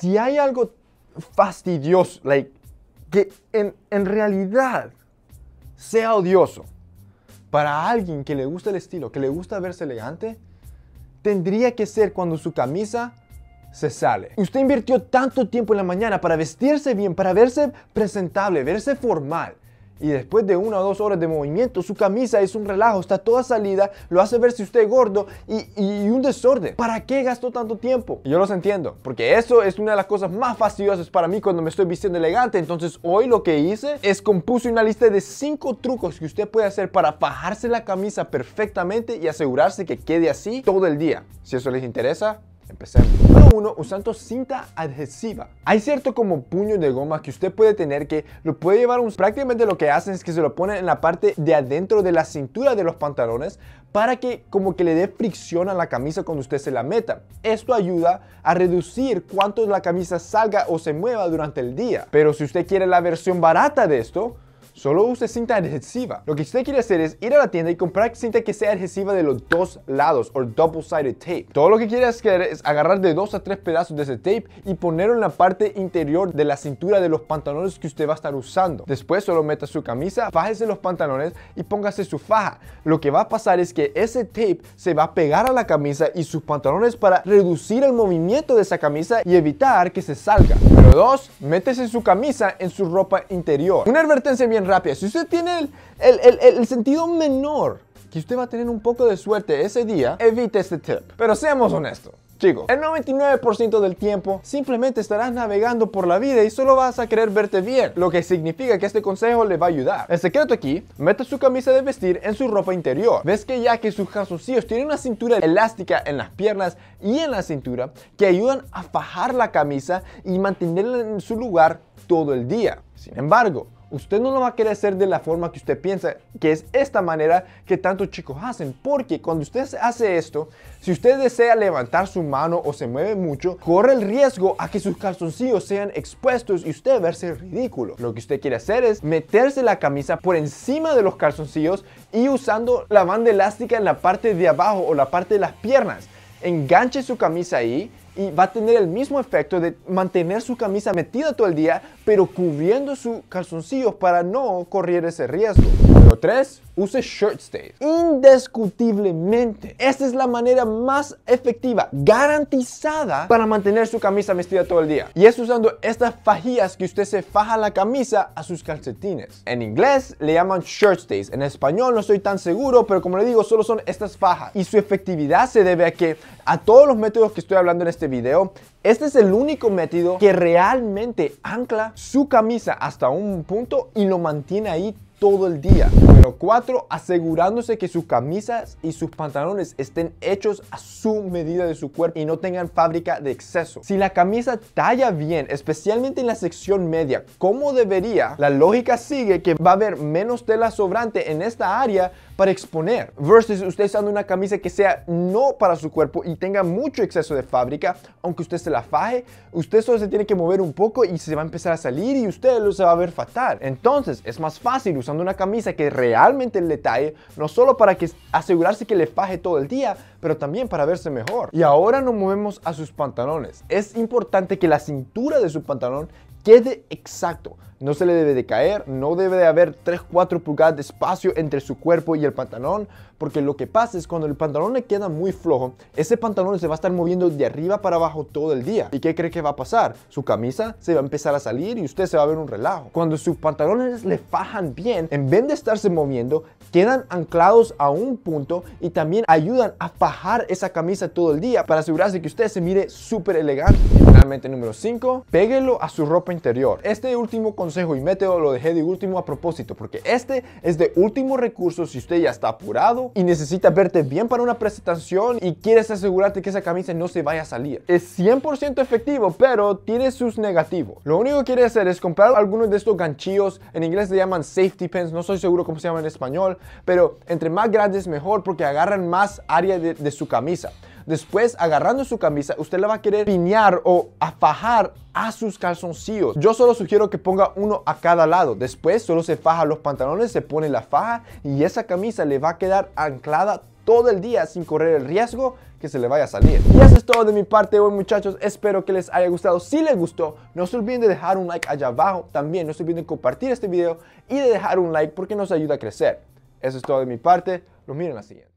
si hay algo fastidioso, like, que en, en realidad sea odioso para alguien que le gusta el estilo, que le gusta verse elegante, tendría que ser cuando su camisa se sale. Usted invirtió tanto tiempo en la mañana para vestirse bien, para verse presentable, verse formal y después de una o dos horas de movimiento, su camisa es un relajo, está toda salida, lo hace ver si usted es gordo y, un desorden. ¿Para qué gastó tanto tiempo? yo los entiendo, porque eso es una de las cosas más fastidiosas para mí cuando me estoy vistiendo elegante. Entonces hoy lo que hice es compuse una lista de cinco trucos que usted puede hacer para fajarse la camisa perfectamente y asegurarse que quede así todo el día. Si eso les interesa, empezar Número uno Usando cinta adhesiva. Hay cierto como puño de goma que usted puede tener que lo puede llevar un... Prácticamente lo que hacen es que se lo ponen en la parte de adentro de la cintura de los pantalones para que como que le dé fricción a la camisa cuando usted se la meta. Esto ayuda a reducir cuánto la camisa salga o se mueva durante el día. Pero si usted quiere la versión barata de esto, solo use cinta adhesiva. Lo que usted quiere hacer es ir a la tienda y comprar cinta que sea adhesiva de los dos lados o double-sided tape. Todo lo que quiere hacer es agarrar de dos a tres pedazos de ese tape y ponerlo en la parte interior de la cintura de los pantalones que usted va a estar usando. Después solo meta su camisa, fájese los pantalones y póngase su faja. Lo que va a pasar es que ese tape se va a pegar a la camisa y sus pantalones para reducir el movimiento de esa camisa y evitar que se salga. Dos, Métese su camisa en su ropa interior. Una advertencia bien rápida. Si usted tiene el, el sentido menor que usted va a tener un poco de suerte ese día, evite este tip. Pero seamos honestos el 99% del tiempo simplemente estarás navegando por la vida y solo vas a querer verte bien, lo que significa que este consejo le va a ayudar. El secreto aquí, mete su camisa de vestir en su ropa interior. Ves que ya que sus calzoncillos tienen una cintura elástica en las piernas y en la cintura que ayudan a fajar la camisa y mantenerla en su lugar todo el día. Sin embargo, usted no lo va a querer hacer de la forma que usted piensa, que es esta manera que tantos chicos hacen. Porque cuando usted hace esto, si usted desea levantar su mano o se mueve mucho, corre el riesgo a que sus calzoncillos sean expuestos y usted verse ridículo. Lo que usted quiere hacer es meterse la camisa por encima de los calzoncillos y usando la banda elástica en la parte de abajo o la parte de las piernas. Enganche su camisa ahí y va a tener el mismo efecto de mantener su camisa metida todo el día, pero cubriendo su calzoncillos para no correr ese riesgo. Número 3. Use shirt stays. Indiscutiblemente, esta es la manera más efectiva, garantizada, para mantener su camisa metida todo el día. Y es usando estas fajillas que usted se faja la camisa a sus calcetines. En inglés le llaman shirt stays. En español no estoy tan seguro, pero como le digo, solo son estas fajas. Y su efectividad se debe a que a todos los métodos que estoy hablando en este video, este es el único método que realmente ancla su camisa hasta un punto y lo mantiene ahí todo el día. Número 4. Asegurándose que sus camisas y sus pantalones estén hechos a su medida de su cuerpo y no tengan fábrica de exceso. Si la camisa talla bien, especialmente en la sección media, como debería, la lógica sigue que va a haber menos tela sobrante en esta área para exponer. Versus usted usando una camisa que sea no para su cuerpo y tenga mucho exceso de fábrica, aunque usted se la faje, usted solo se tiene que mover un poco y se va a empezar a salir y usted lo se va a ver fatal. Entonces es más fácil usar una camisa que realmente le detalle no solo para que asegurarse que le faje todo el día, pero también para verse mejor. Y ahora nos movemos a sus pantalones. Es importante que la cintura de su pantalón quede exacto no se le debe de caer, no debe de haber 3-4 pulgadas de espacio entre su cuerpo y el pantalón, porque lo que pasa es cuando el pantalón le queda muy flojo, ese pantalón se va a estar moviendo de arriba para abajo todo el día. ¿Y qué cree que va a pasar? Su camisa se va a empezar a salir y usted se va a ver un relajo. Cuando sus pantalones le fajan bien, en vez de estarse moviendo, quedan anclados a un punto y también ayudan a fajar esa camisa todo el día para asegurarse que usted se mire súper elegante. Finalmente, número 5, péguelo a su ropa interior. Este último consejo consejo y método lo dejé de último a propósito, porque este es de último recurso si usted ya está apurado y necesita verte bien para una presentación y quieres asegurarte que esa camisa no se vaya a salir. Es 100% efectivo, pero tiene sus negativos. Lo único que quiere hacer es comprar algunos de estos ganchillos, en inglés se llaman safety pins, no soy seguro cómo se llama en español, pero entre más grandes mejor porque agarran más área de su camisa después agarrando su camisa, usted le va a querer piñar o afajar a sus calzoncillos. Yo solo sugiero que ponga uno a cada lado. Después solo se faja los pantalones, se pone la faja y esa camisa le va a quedar anclada todo el día sin correr el riesgo que se le vaya a salir. Y eso es todo de mi parte hoy muchachos, espero que les haya gustado. Si les gustó, no se olviden de dejar un like allá abajo, también no se olviden de compartir este video y de dejar un like porque nos ayuda a crecer. Eso es todo de mi parte, los miren la siguiente.